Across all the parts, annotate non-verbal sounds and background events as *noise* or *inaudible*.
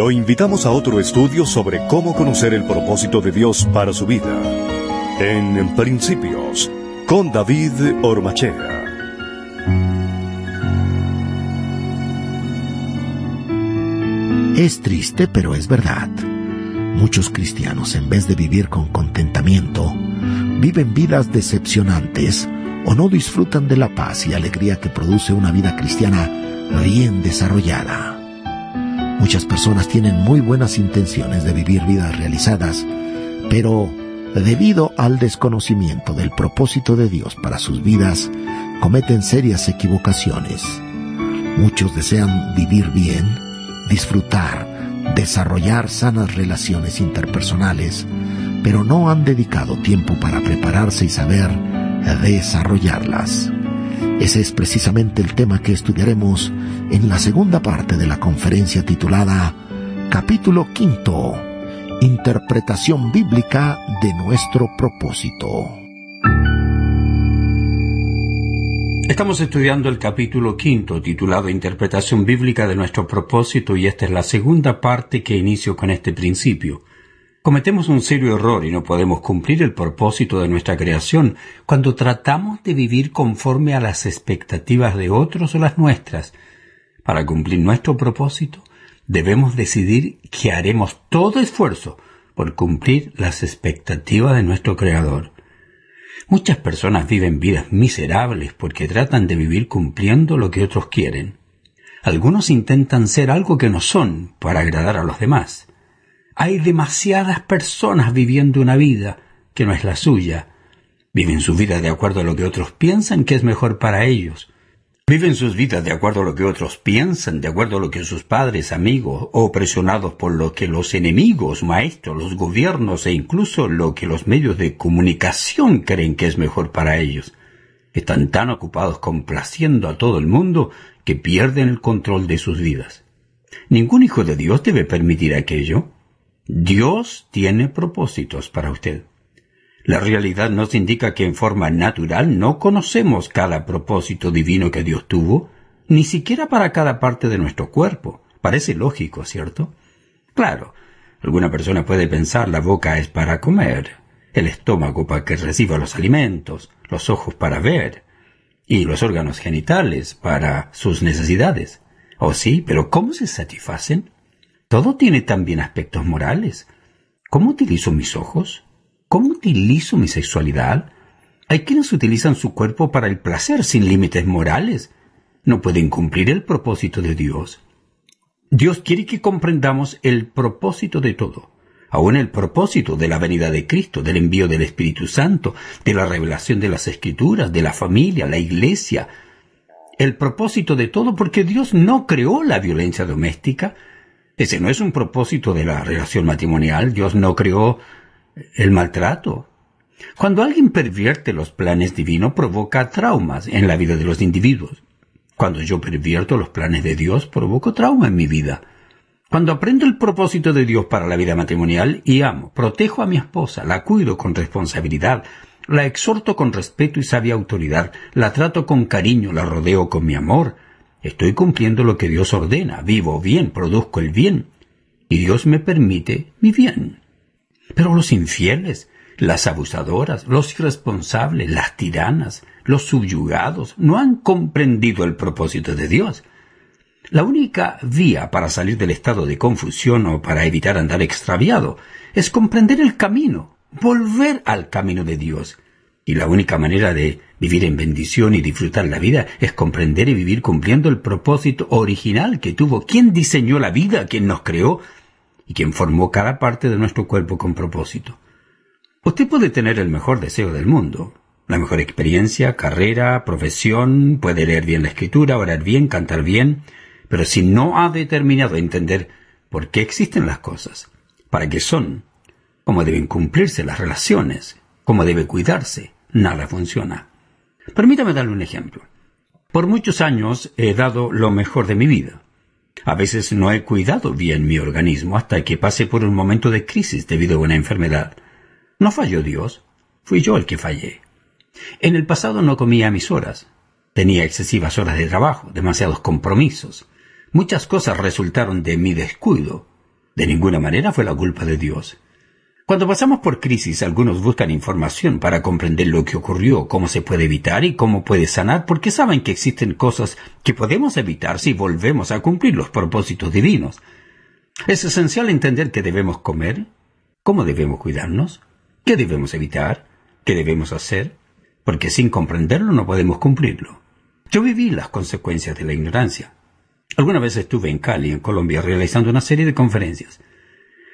Lo invitamos a otro estudio sobre cómo conocer el propósito de Dios para su vida. En Principios, con David Ormachea. Es triste, pero es verdad. Muchos cristianos, en vez de vivir con contentamiento, viven vidas decepcionantes o no disfrutan de la paz y alegría que produce una vida cristiana bien desarrollada. Muchas personas tienen muy buenas intenciones de vivir vidas realizadas, pero debido al desconocimiento del propósito de Dios para sus vidas, cometen serias equivocaciones. Muchos desean vivir bien, disfrutar, desarrollar sanas relaciones interpersonales, pero no han dedicado tiempo para prepararse y saber desarrollarlas. Ese es precisamente el tema que estudiaremos en la segunda parte de la conferencia titulada Capítulo Quinto Interpretación Bíblica de nuestro propósito. Estamos estudiando el capítulo quinto titulado Interpretación Bíblica de nuestro propósito y esta es la segunda parte que inicio con este principio. Cometemos un serio error y no podemos cumplir el propósito de nuestra creación cuando tratamos de vivir conforme a las expectativas de otros o las nuestras. Para cumplir nuestro propósito, debemos decidir que haremos todo esfuerzo por cumplir las expectativas de nuestro Creador. Muchas personas viven vidas miserables porque tratan de vivir cumpliendo lo que otros quieren. Algunos intentan ser algo que no son para agradar a los demás hay demasiadas personas viviendo una vida que no es la suya. Viven su vida de acuerdo a lo que otros piensan que es mejor para ellos. Viven sus vidas de acuerdo a lo que otros piensan, de acuerdo a lo que sus padres, amigos o presionados por lo que los enemigos, maestros, los gobiernos e incluso lo que los medios de comunicación creen que es mejor para ellos. Están tan ocupados complaciendo a todo el mundo que pierden el control de sus vidas. Ningún hijo de Dios debe permitir aquello. Dios tiene propósitos para usted. La realidad nos indica que en forma natural no conocemos cada propósito divino que Dios tuvo, ni siquiera para cada parte de nuestro cuerpo. Parece lógico, ¿cierto? Claro, alguna persona puede pensar la boca es para comer, el estómago para que reciba los alimentos, los ojos para ver, y los órganos genitales para sus necesidades. Oh sí, pero ¿cómo se satisfacen? Todo tiene también aspectos morales. ¿Cómo utilizo mis ojos? ¿Cómo utilizo mi sexualidad? Hay quienes utilizan su cuerpo para el placer sin límites morales. No pueden cumplir el propósito de Dios. Dios quiere que comprendamos el propósito de todo, Aún el propósito de la venida de Cristo, del envío del Espíritu Santo, de la revelación de las Escrituras, de la familia, la iglesia, el propósito de todo porque Dios no creó la violencia doméstica, ese no es un propósito de la relación matrimonial. Dios no creó el maltrato. Cuando alguien pervierte los planes divinos provoca traumas en la vida de los individuos. Cuando yo pervierto los planes de Dios provoco trauma en mi vida. Cuando aprendo el propósito de Dios para la vida matrimonial y amo, protejo a mi esposa, la cuido con responsabilidad, la exhorto con respeto y sabia autoridad, la trato con cariño, la rodeo con mi amor, Estoy cumpliendo lo que Dios ordena, vivo bien, produzco el bien, y Dios me permite mi bien. Pero los infieles, las abusadoras, los irresponsables, las tiranas, los subyugados, no han comprendido el propósito de Dios. La única vía para salir del estado de confusión o para evitar andar extraviado es comprender el camino, volver al camino de Dios, y la única manera de vivir en bendición y disfrutar la vida es comprender y vivir cumpliendo el propósito original que tuvo quien diseñó la vida, quien nos creó y quien formó cada parte de nuestro cuerpo con propósito. Usted puede tener el mejor deseo del mundo, la mejor experiencia, carrera, profesión, puede leer bien la escritura, orar bien, cantar bien, pero si no ha determinado entender por qué existen las cosas, para qué son, cómo deben cumplirse las relaciones, cómo debe cuidarse. Nada funciona. Permítame darle un ejemplo. Por muchos años he dado lo mejor de mi vida. A veces no he cuidado bien mi organismo hasta que pase por un momento de crisis debido a una enfermedad. No falló Dios, fui yo el que fallé. En el pasado no comía a mis horas. Tenía excesivas horas de trabajo, demasiados compromisos. Muchas cosas resultaron de mi descuido. De ninguna manera fue la culpa de Dios. Cuando pasamos por crisis, algunos buscan información para comprender lo que ocurrió, cómo se puede evitar y cómo puede sanar, porque saben que existen cosas que podemos evitar si volvemos a cumplir los propósitos divinos. Es esencial entender qué debemos comer, cómo debemos cuidarnos, qué debemos evitar, qué debemos hacer, porque sin comprenderlo no podemos cumplirlo. Yo viví las consecuencias de la ignorancia. Alguna vez estuve en Cali, en Colombia, realizando una serie de conferencias.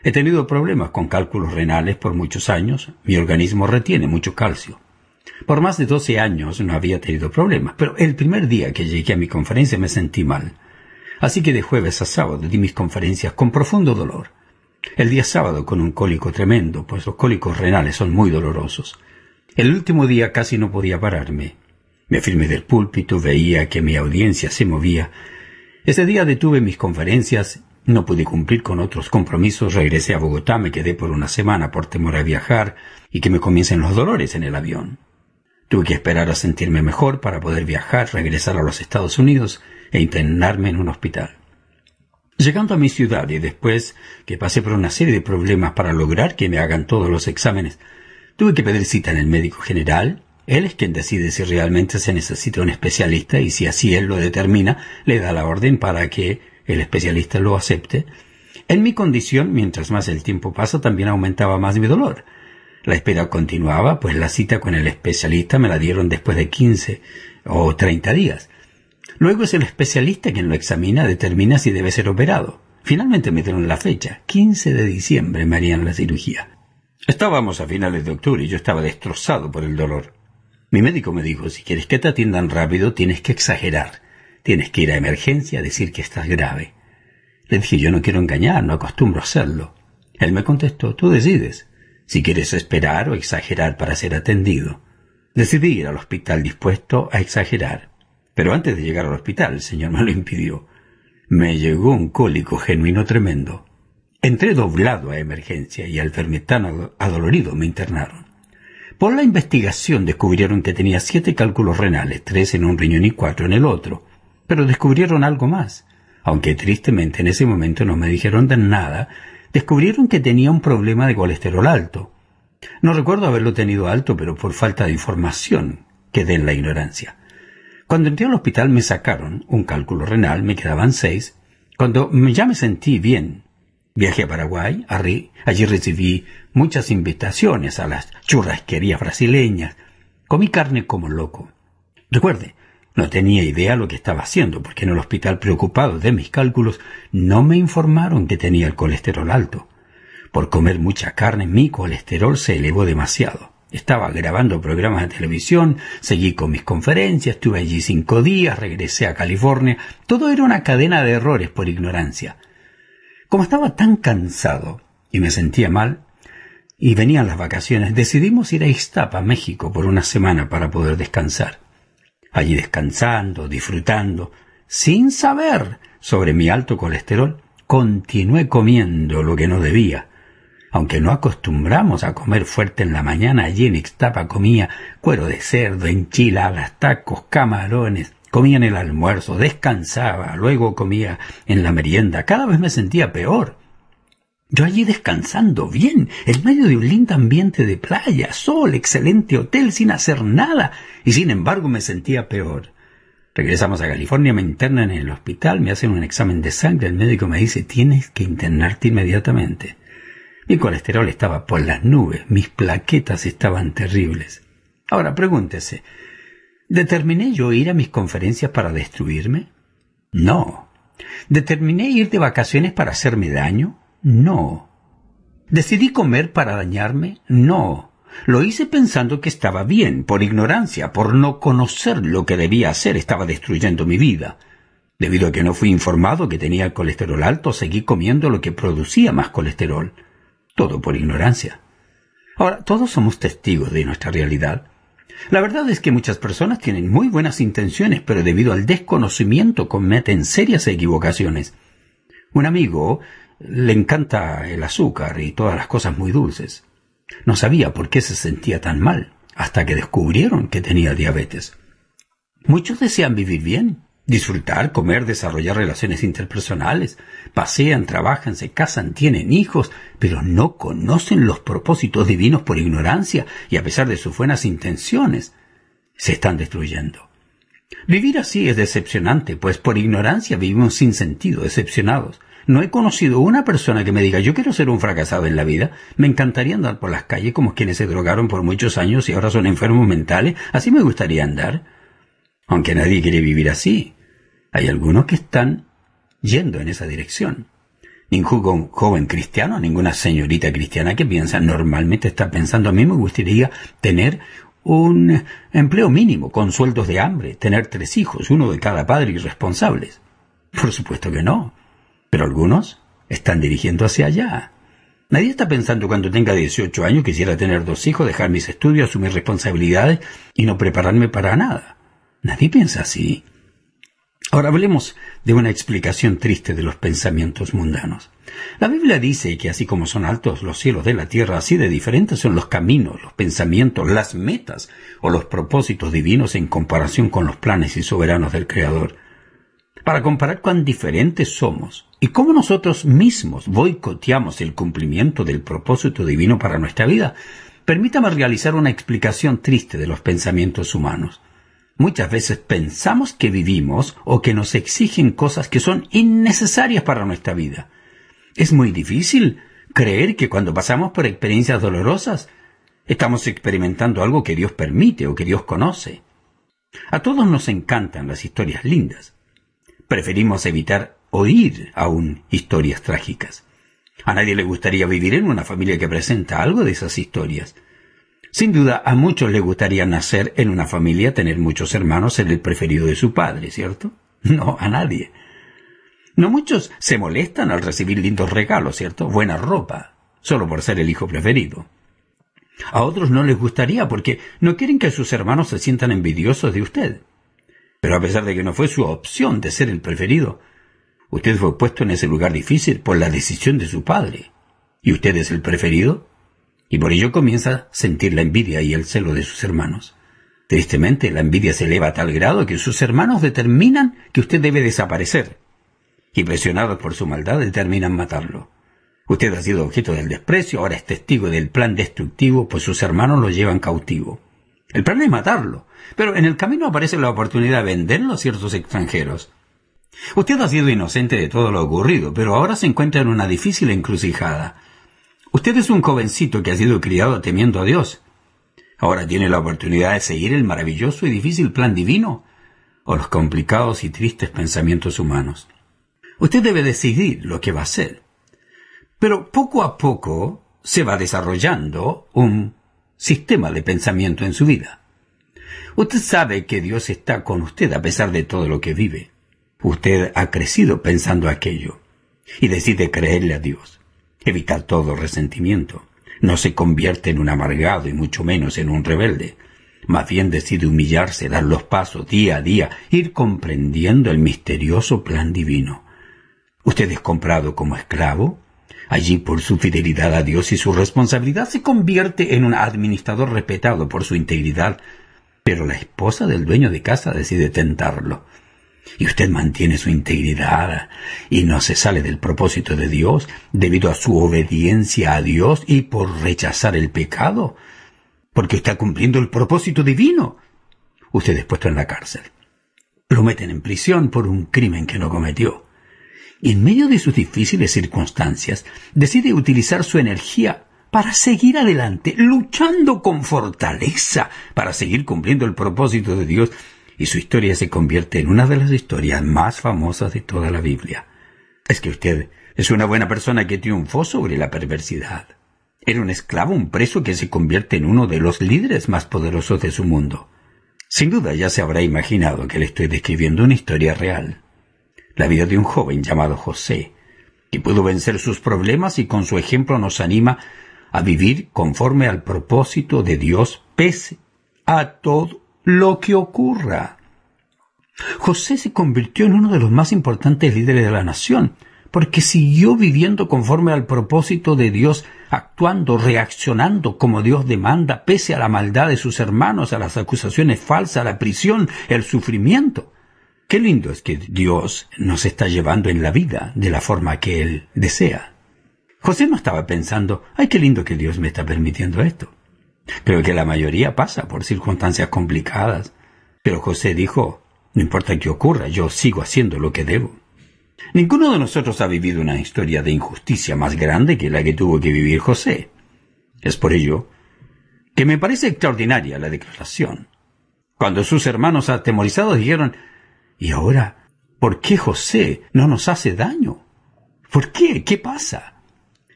He tenido problemas con cálculos renales por muchos años. Mi organismo retiene mucho calcio. Por más de 12 años no había tenido problemas, pero el primer día que llegué a mi conferencia me sentí mal. Así que de jueves a sábado di mis conferencias con profundo dolor. El día sábado con un cólico tremendo, pues los cólicos renales son muy dolorosos. El último día casi no podía pararme. Me firmé del púlpito, veía que mi audiencia se movía. Ese día detuve mis conferencias no pude cumplir con otros compromisos, regresé a Bogotá, me quedé por una semana por temor a viajar y que me comiencen los dolores en el avión. Tuve que esperar a sentirme mejor para poder viajar, regresar a los Estados Unidos e internarme en un hospital. Llegando a mi ciudad y después que pasé por una serie de problemas para lograr que me hagan todos los exámenes, tuve que pedir cita en el médico general. Él es quien decide si realmente se necesita un especialista y si así él lo determina, le da la orden para que el especialista lo acepte, en mi condición, mientras más el tiempo pasa, también aumentaba más mi dolor. La espera continuaba, pues la cita con el especialista me la dieron después de 15 o 30 días. Luego es el especialista quien lo examina, determina si debe ser operado. Finalmente me dieron la fecha, 15 de diciembre me harían la cirugía. Estábamos a finales de octubre y yo estaba destrozado por el dolor. Mi médico me dijo, si quieres que te atiendan rápido, tienes que exagerar. Tienes que ir a emergencia a decir que estás grave. Le dije, yo no quiero engañar, no acostumbro a hacerlo. Él me contestó, tú decides, si quieres esperar o exagerar para ser atendido. Decidí ir al hospital dispuesto a exagerar. Pero antes de llegar al hospital, el señor me lo impidió. Me llegó un cólico genuino tremendo. Entré doblado a emergencia y al fermitano adolorido me internaron. Por la investigación descubrieron que tenía siete cálculos renales, tres en un riñón y cuatro en el otro. Pero descubrieron algo más. Aunque tristemente en ese momento no me dijeron de nada, descubrieron que tenía un problema de colesterol alto. No recuerdo haberlo tenido alto, pero por falta de información quedé en la ignorancia. Cuando entré al hospital me sacaron un cálculo renal, me quedaban seis. Cuando ya me sentí bien, viajé a Paraguay, allí recibí muchas invitaciones a las churrasquerías brasileñas. Comí carne como loco. Recuerde, no tenía idea lo que estaba haciendo, porque en el hospital preocupado de mis cálculos no me informaron que tenía el colesterol alto. Por comer mucha carne mi colesterol se elevó demasiado. Estaba grabando programas de televisión, seguí con mis conferencias, estuve allí cinco días, regresé a California. Todo era una cadena de errores por ignorancia. Como estaba tan cansado y me sentía mal, y venían las vacaciones, decidimos ir a Iztapa, México, por una semana para poder descansar allí descansando, disfrutando, sin saber sobre mi alto colesterol, continué comiendo lo que no debía. Aunque no acostumbramos a comer fuerte en la mañana, allí en Ixtapa comía cuero de cerdo, enchiladas, tacos, camarones, comía en el almuerzo, descansaba, luego comía en la merienda. Cada vez me sentía peor. Yo allí descansando bien, en medio de un lindo ambiente de playa, sol, excelente hotel, sin hacer nada, y sin embargo me sentía peor. Regresamos a California, me internan en el hospital, me hacen un examen de sangre, el médico me dice tienes que internarte inmediatamente. Mi colesterol estaba por las nubes, mis plaquetas estaban terribles. Ahora pregúntese, ¿determiné yo ir a mis conferencias para destruirme? No. ¿Determiné ir de vacaciones para hacerme daño? No. ¿Decidí comer para dañarme? No. Lo hice pensando que estaba bien, por ignorancia, por no conocer lo que debía hacer, estaba destruyendo mi vida. Debido a que no fui informado que tenía colesterol alto, seguí comiendo lo que producía más colesterol. Todo por ignorancia. Ahora, todos somos testigos de nuestra realidad. La verdad es que muchas personas tienen muy buenas intenciones, pero debido al desconocimiento cometen serias equivocaciones. Un amigo le encanta el azúcar y todas las cosas muy dulces. No sabía por qué se sentía tan mal, hasta que descubrieron que tenía diabetes. Muchos desean vivir bien, disfrutar, comer, desarrollar relaciones interpersonales, pasean, trabajan, se casan, tienen hijos, pero no conocen los propósitos divinos por ignorancia y a pesar de sus buenas intenciones, se están destruyendo. Vivir así es decepcionante, pues por ignorancia vivimos sin sentido, decepcionados. No he conocido una persona que me diga, yo quiero ser un fracasado en la vida, me encantaría andar por las calles como quienes se drogaron por muchos años y ahora son enfermos mentales, así me gustaría andar. Aunque nadie quiere vivir así. Hay algunos que están yendo en esa dirección. Ningún joven cristiano, ninguna señorita cristiana que piensa normalmente está pensando, a mí me gustaría tener un empleo mínimo, con sueldos de hambre, tener tres hijos, uno de cada padre y responsables. Por supuesto que no pero algunos están dirigiendo hacia allá. Nadie está pensando cuando tenga 18 años quisiera tener dos hijos, dejar mis estudios, asumir responsabilidades y no prepararme para nada. Nadie piensa así. Ahora hablemos de una explicación triste de los pensamientos mundanos. La Biblia dice que así como son altos los cielos de la tierra, así de diferentes son los caminos, los pensamientos, las metas o los propósitos divinos en comparación con los planes y soberanos del Creador. Para comparar cuán diferentes somos, y cómo nosotros mismos boicoteamos el cumplimiento del propósito divino para nuestra vida, permítame realizar una explicación triste de los pensamientos humanos. Muchas veces pensamos que vivimos o que nos exigen cosas que son innecesarias para nuestra vida. Es muy difícil creer que cuando pasamos por experiencias dolorosas, estamos experimentando algo que Dios permite o que Dios conoce. A todos nos encantan las historias lindas. Preferimos evitar oír aún historias trágicas. A nadie le gustaría vivir en una familia que presenta algo de esas historias. Sin duda, a muchos le gustaría nacer en una familia, tener muchos hermanos, ser el preferido de su padre, ¿cierto? *laughs* No, a nadie. No muchos se molestan al recibir lindos regalos, ¿cierto? Buena ropa, solo por ser el hijo preferido. A otros no les gustaría porque no quieren que sus hermanos se sientan envidiosos de usted. Pero a pesar de que no fue su opción de ser el preferido, Usted fue puesto en ese lugar difícil por la decisión de su padre. ¿Y usted es el preferido? Y por ello comienza a sentir la envidia y el celo de sus hermanos. Tristemente, la envidia se eleva a tal grado que sus hermanos determinan que usted debe desaparecer. Y presionados por su maldad, determinan matarlo. Usted ha sido objeto del desprecio, ahora es testigo del plan destructivo, pues sus hermanos lo llevan cautivo. El plan es matarlo, pero en el camino aparece la oportunidad de venderlo a ciertos extranjeros. Usted ha sido inocente de todo lo ocurrido, pero ahora se encuentra en una difícil encrucijada. Usted es un jovencito que ha sido criado temiendo a Dios. Ahora tiene la oportunidad de seguir el maravilloso y difícil plan divino o los complicados y tristes pensamientos humanos. Usted debe decidir lo que va a hacer. Pero poco a poco se va desarrollando un sistema de pensamiento en su vida. Usted sabe que Dios está con usted a pesar de todo lo que vive. Usted ha crecido pensando aquello y decide creerle a Dios. evitar todo resentimiento. No se convierte en un amargado y mucho menos en un rebelde. Más bien decide humillarse, dar los pasos día a día, ir comprendiendo el misterioso plan divino. Usted es comprado como esclavo. Allí, por su fidelidad a Dios y su responsabilidad, se convierte en un administrador respetado por su integridad. Pero la esposa del dueño de casa decide tentarlo y usted mantiene su integridad y no se sale del propósito de Dios debido a su obediencia a Dios y por rechazar el pecado, porque está cumpliendo el propósito divino. Usted es puesto en la cárcel. Lo meten en prisión por un crimen que no cometió. Y en medio de sus difíciles circunstancias, decide utilizar su energía para seguir adelante, luchando con fortaleza, para seguir cumpliendo el propósito de Dios y su historia se convierte en una de las historias más famosas de toda la Biblia. Es que usted es una buena persona que triunfó sobre la perversidad. Era un esclavo, un preso que se convierte en uno de los líderes más poderosos de su mundo. Sin duda ya se habrá imaginado que le estoy describiendo una historia real. La vida de un joven llamado José, que pudo vencer sus problemas y con su ejemplo nos anima a vivir conforme al propósito de Dios pese a todo lo que ocurra. José se convirtió en uno de los más importantes líderes de la nación, porque siguió viviendo conforme al propósito de Dios, actuando, reaccionando como Dios demanda, pese a la maldad de sus hermanos, a las acusaciones falsas, a la prisión, el sufrimiento. Qué lindo es que Dios nos está llevando en la vida de la forma que Él desea. José no estaba pensando, ay, qué lindo que Dios me está permitiendo esto. Creo que la mayoría pasa por circunstancias complicadas. Pero José dijo, no importa qué ocurra, yo sigo haciendo lo que debo. Ninguno de nosotros ha vivido una historia de injusticia más grande que la que tuvo que vivir José. Es por ello que me parece extraordinaria la declaración. Cuando sus hermanos atemorizados dijeron, ¿y ahora por qué José no nos hace daño? ¿Por qué? ¿Qué pasa?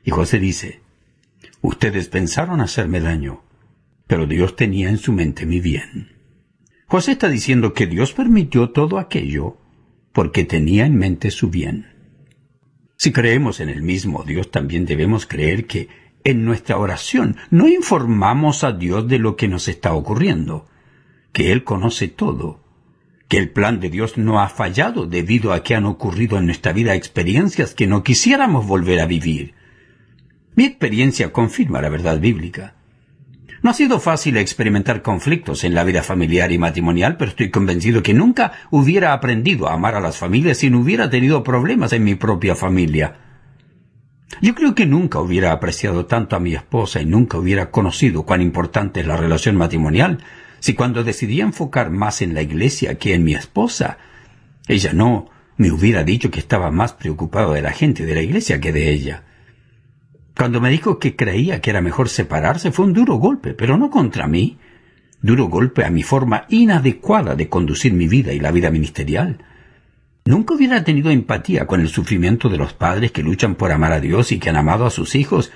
Y José dice, ustedes pensaron hacerme daño, pero Dios tenía en su mente mi bien. José está diciendo que Dios permitió todo aquello porque tenía en mente su bien. Si creemos en el mismo Dios, también debemos creer que en nuestra oración no informamos a Dios de lo que nos está ocurriendo, que Él conoce todo, que el plan de Dios no ha fallado debido a que han ocurrido en nuestra vida experiencias que no quisiéramos volver a vivir. Mi experiencia confirma la verdad bíblica. No ha sido fácil experimentar conflictos en la vida familiar y matrimonial, pero estoy convencido que nunca hubiera aprendido a amar a las familias si no hubiera tenido problemas en mi propia familia. Yo creo que nunca hubiera apreciado tanto a mi esposa y nunca hubiera conocido cuán importante es la relación matrimonial si cuando decidí enfocar más en la iglesia que en mi esposa, ella no me hubiera dicho que estaba más preocupado de la gente de la iglesia que de ella. Cuando me dijo que creía que era mejor separarse fue un duro golpe, pero no contra mí. Duro golpe a mi forma inadecuada de conducir mi vida y la vida ministerial. Nunca hubiera tenido empatía con el sufrimiento de los padres que luchan por amar a Dios y que han amado a sus hijos,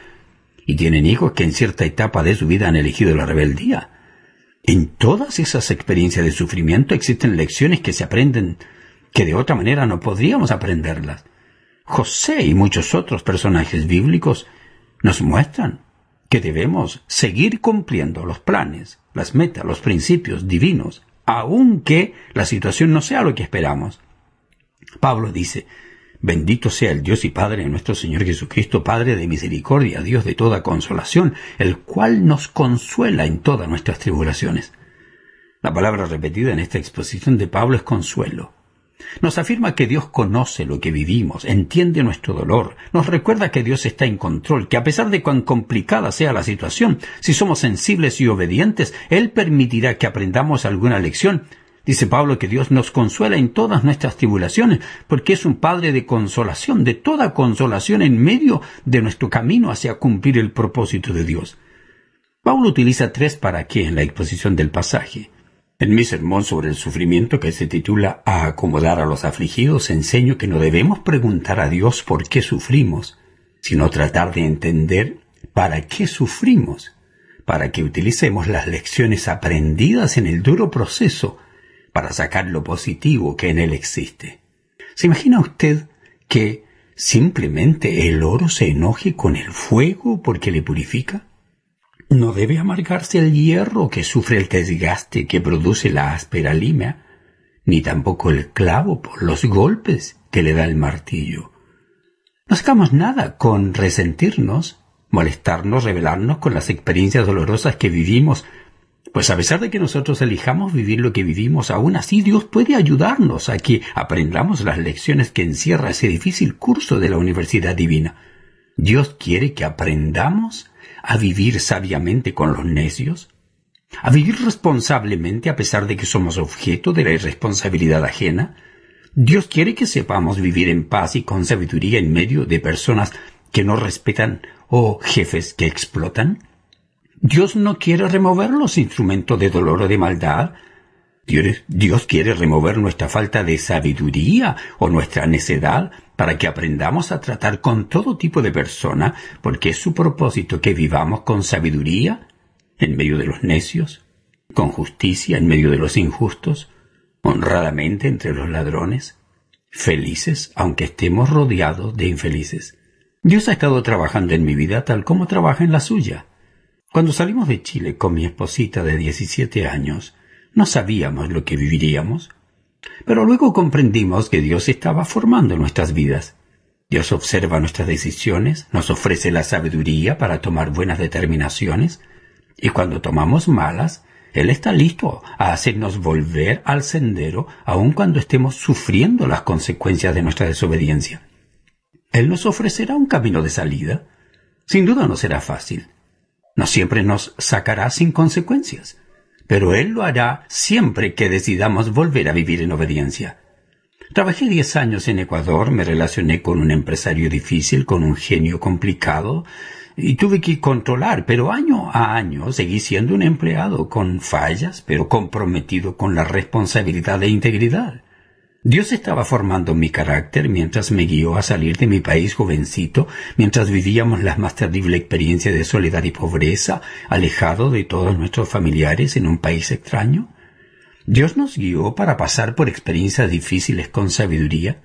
y tienen hijos que en cierta etapa de su vida han elegido la rebeldía. En todas esas experiencias de sufrimiento existen lecciones que se aprenden que de otra manera no podríamos aprenderlas. José y muchos otros personajes bíblicos nos muestran que debemos seguir cumpliendo los planes, las metas, los principios divinos, aunque la situación no sea lo que esperamos. Pablo dice, Bendito sea el Dios y Padre de nuestro Señor Jesucristo, Padre de misericordia, Dios de toda consolación, el cual nos consuela en todas nuestras tribulaciones. La palabra repetida en esta exposición de Pablo es consuelo. Nos afirma que Dios conoce lo que vivimos, entiende nuestro dolor, nos recuerda que Dios está en control, que a pesar de cuán complicada sea la situación, si somos sensibles y obedientes, Él permitirá que aprendamos alguna lección. Dice Pablo que Dios nos consuela en todas nuestras tribulaciones, porque es un Padre de consolación, de toda consolación en medio de nuestro camino hacia cumplir el propósito de Dios. Pablo utiliza tres para qué en la exposición del pasaje. En mi sermón sobre el sufrimiento que se titula A acomodar a los afligidos enseño que no debemos preguntar a Dios por qué sufrimos, sino tratar de entender para qué sufrimos, para que utilicemos las lecciones aprendidas en el duro proceso para sacar lo positivo que en él existe. ¿Se imagina usted que simplemente el oro se enoje con el fuego porque le purifica? No debe amargarse el hierro que sufre el desgaste que produce la áspera lima, ni tampoco el clavo por los golpes que le da el martillo. No sacamos nada con resentirnos, molestarnos, revelarnos con las experiencias dolorosas que vivimos, pues a pesar de que nosotros elijamos vivir lo que vivimos, aún así Dios puede ayudarnos a que aprendamos las lecciones que encierra ese difícil curso de la universidad divina. Dios quiere que aprendamos a vivir sabiamente con los necios? ¿A vivir responsablemente a pesar de que somos objeto de la irresponsabilidad ajena? Dios quiere que sepamos vivir en paz y con sabiduría en medio de personas que no respetan o jefes que explotan. Dios no quiere remover los instrumentos de dolor o de maldad, Dios quiere remover nuestra falta de sabiduría o nuestra necedad para que aprendamos a tratar con todo tipo de persona, porque es su propósito que vivamos con sabiduría en medio de los necios, con justicia en medio de los injustos, honradamente entre los ladrones, felices aunque estemos rodeados de infelices. Dios ha estado trabajando en mi vida tal como trabaja en la suya. Cuando salimos de Chile con mi esposita de 17 años, no sabíamos lo que viviríamos, pero luego comprendimos que Dios estaba formando nuestras vidas. Dios observa nuestras decisiones, nos ofrece la sabiduría para tomar buenas determinaciones, y cuando tomamos malas, Él está listo a hacernos volver al sendero aun cuando estemos sufriendo las consecuencias de nuestra desobediencia. Él nos ofrecerá un camino de salida. Sin duda no será fácil. No siempre nos sacará sin consecuencias pero Él lo hará siempre que decidamos volver a vivir en obediencia. Trabajé diez años en Ecuador, me relacioné con un empresario difícil, con un genio complicado, y tuve que controlar, pero año a año seguí siendo un empleado con fallas, pero comprometido con la responsabilidad e integridad. Dios estaba formando mi carácter mientras me guió a salir de mi país jovencito, mientras vivíamos la más terrible experiencia de soledad y pobreza, alejado de todos nuestros familiares en un país extraño. Dios nos guió para pasar por experiencias difíciles con sabiduría.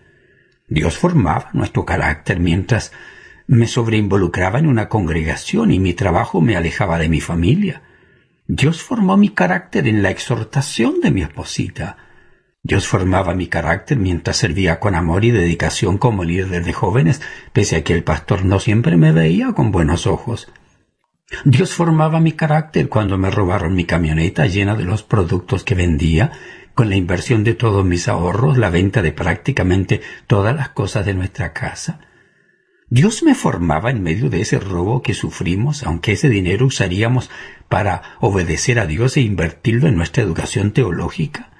Dios formaba nuestro carácter mientras me sobreinvolucraba en una congregación y mi trabajo me alejaba de mi familia. Dios formó mi carácter en la exhortación de mi esposita, Dios formaba mi carácter mientras servía con amor y dedicación como líder de jóvenes, pese a que el pastor no siempre me veía con buenos ojos. Dios formaba mi carácter cuando me robaron mi camioneta llena de los productos que vendía, con la inversión de todos mis ahorros, la venta de prácticamente todas las cosas de nuestra casa. Dios me formaba en medio de ese robo que sufrimos, aunque ese dinero usaríamos para obedecer a Dios e invertirlo en nuestra educación teológica.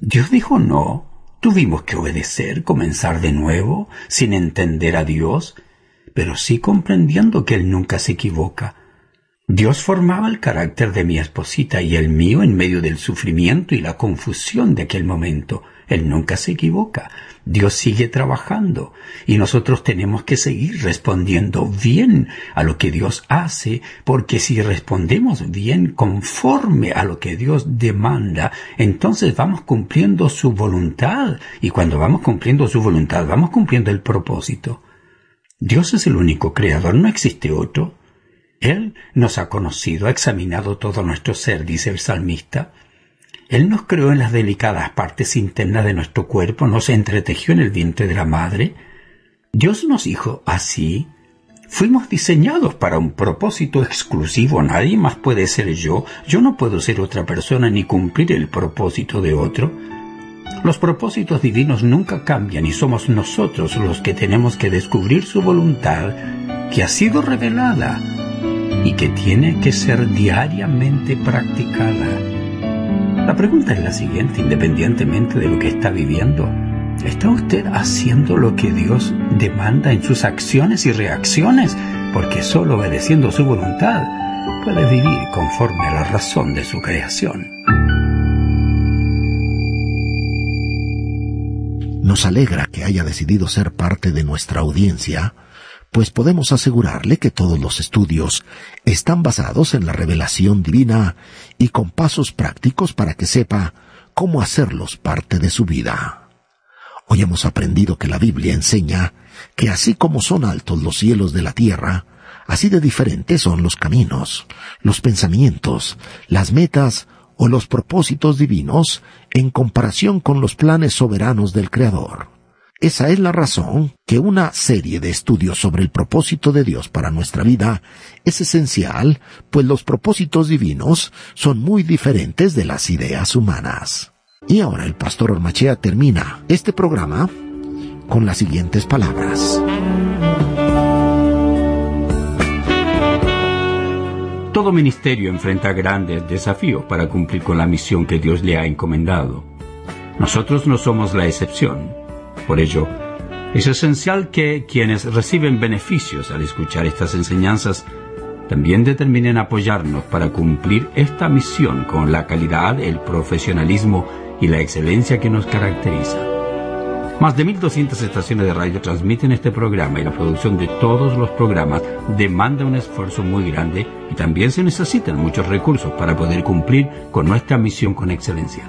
Dios dijo no. Tuvimos que obedecer, comenzar de nuevo, sin entender a Dios, pero sí comprendiendo que Él nunca se equivoca Dios formaba el carácter de mi esposita y el mío en medio del sufrimiento y la confusión de aquel momento. Él nunca se equivoca. Dios sigue trabajando y nosotros tenemos que seguir respondiendo bien a lo que Dios hace, porque si respondemos bien conforme a lo que Dios demanda, entonces vamos cumpliendo su voluntad y cuando vamos cumpliendo su voluntad, vamos cumpliendo el propósito. Dios es el único creador, no existe otro. Él nos ha conocido, ha examinado todo nuestro ser, dice el salmista. Él nos creó en las delicadas partes internas de nuestro cuerpo, nos entretejió en el vientre de la madre. Dios nos dijo así. Fuimos diseñados para un propósito exclusivo, nadie más puede ser yo, yo no puedo ser otra persona ni cumplir el propósito de otro. Los propósitos divinos nunca cambian y somos nosotros los que tenemos que descubrir su voluntad que ha sido revelada y que tiene que ser diariamente practicada. La pregunta es la siguiente, independientemente de lo que está viviendo. ¿Está usted haciendo lo que Dios demanda en sus acciones y reacciones? Porque solo obedeciendo su voluntad puede vivir conforme a la razón de su creación. Nos alegra que haya decidido ser parte de nuestra audiencia pues podemos asegurarle que todos los estudios están basados en la revelación divina y con pasos prácticos para que sepa cómo hacerlos parte de su vida. Hoy hemos aprendido que la Biblia enseña que así como son altos los cielos de la tierra, así de diferentes son los caminos, los pensamientos, las metas o los propósitos divinos en comparación con los planes soberanos del Creador. Esa es la razón que una serie de estudios sobre el propósito de Dios para nuestra vida es esencial, pues los propósitos divinos son muy diferentes de las ideas humanas. Y ahora el pastor Ormachea termina este programa con las siguientes palabras. Todo ministerio enfrenta grandes desafíos para cumplir con la misión que Dios le ha encomendado. Nosotros no somos la excepción. Por ello, es esencial que quienes reciben beneficios al escuchar estas enseñanzas también determinen apoyarnos para cumplir esta misión con la calidad, el profesionalismo y la excelencia que nos caracteriza. Más de 1.200 estaciones de radio transmiten este programa y la producción de todos los programas demanda un esfuerzo muy grande y también se necesitan muchos recursos para poder cumplir con nuestra misión con excelencia.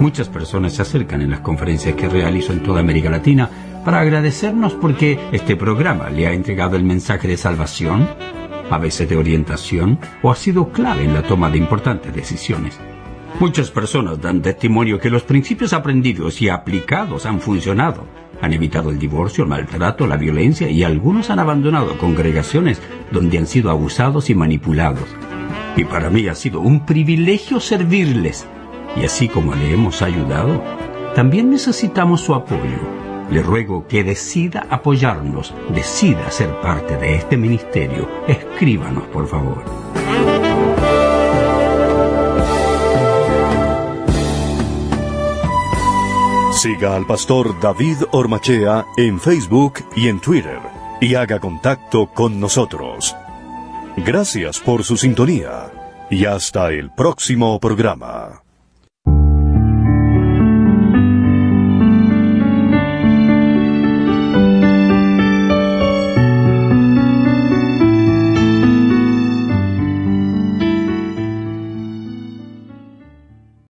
Muchas personas se acercan en las conferencias que realizo en toda América Latina para agradecernos porque este programa le ha entregado el mensaje de salvación, a veces de orientación, o ha sido clave en la toma de importantes decisiones. Muchas personas dan testimonio que los principios aprendidos y aplicados han funcionado. Han evitado el divorcio, el maltrato, la violencia y algunos han abandonado congregaciones donde han sido abusados y manipulados. Y para mí ha sido un privilegio servirles y así como le hemos ayudado, también necesitamos su apoyo. Le ruego que decida apoyarnos, decida ser parte de este ministerio. Escríbanos, por favor. Siga al pastor David Ormachea en Facebook y en Twitter y haga contacto con nosotros. Gracias por su sintonía y hasta el próximo programa.